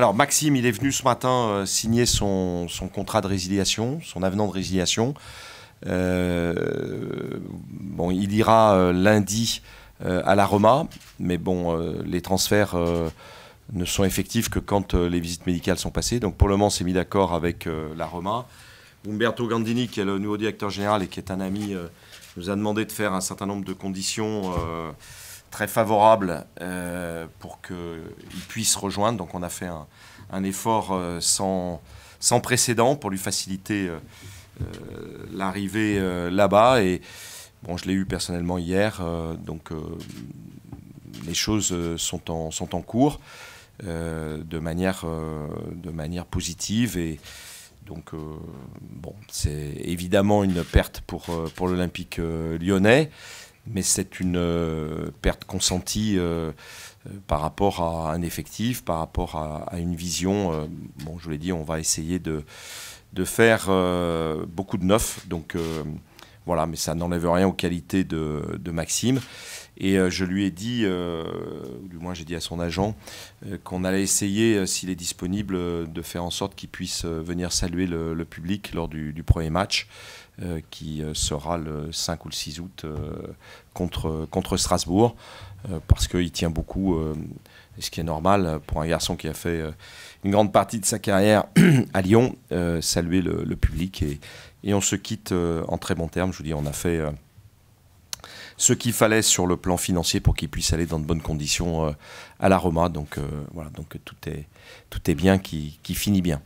alors Maxime, il est venu ce matin euh, signer son, contrat de résiliation, son avenant de résiliation. Euh, bon, il ira euh, lundi à la Roma, mais bon, les transferts ne sont effectifs que quand les visites médicales sont passées. Donc pour le moment, on s'est mis d'accord avec la Roma. Umberto Gandini, qui est le nouveau directeur général et qui est un ami, nous a demandé de faire un certain nombre de conditions très favorable euh, pour qu'il puisse rejoindre. Donc on a fait un, effort euh, sans, précédent pour lui faciliter euh, l'arrivée là-bas. Et bon, je l'ai eu personnellement hier, donc les choses sont en, sont en cours de, manière, de manière positive. Et donc c'est évidemment une perte pour, pour l'Olympique lyonnais mais c'est une euh, perte consentie euh, euh, par rapport à un effectif, par rapport à, une vision. bon, je l'ai dit, on va essayer de, de faire beaucoup de neuf. Donc voilà, mais ça n'enlève rien aux qualités de, Maxime. Et je lui ai dit, ou du moins j'ai dit à son agent, qu'on allait essayer, s'il est disponible, de faire en sorte qu'il puisse venir saluer le, public lors du premier match. Euh, qui euh, sera le 5 ou le 6 août euh, contre, contre Strasbourg, parce qu'il tient beaucoup, ce qui est normal pour un garçon qui a fait une grande partie de sa carrière à Lyon, saluer le, public. Et, on se quitte en très bon terme. Je vous dis, on a fait ce qu'il fallait sur le plan financier pour qu'il puisse aller dans de bonnes conditions à la Roma. Donc voilà, donc tout est, tout est bien qui finit bien.